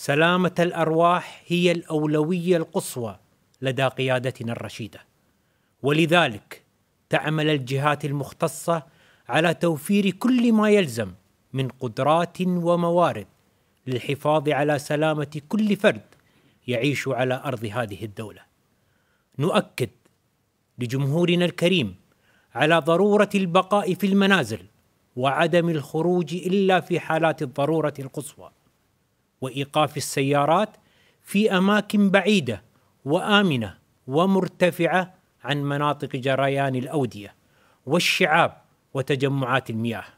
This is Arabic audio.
سلامه الارواح هي الاولويه القصوى لدى قيادتنا الرشيده ولذلك تعمل الجهات المختصه على توفير كل ما يلزم من قدرات وموارد للحفاظ على سلامه كل فرد يعيش على ارض هذه الدوله نؤكد لجمهورنا الكريم على ضروره البقاء في المنازل وعدم الخروج الا في حالات الضروره القصوى وايقاف السيارات في اماكن بعيده وامنه ومرتفعه عن مناطق جريان الاوديه والشعاب وتجمعات المياه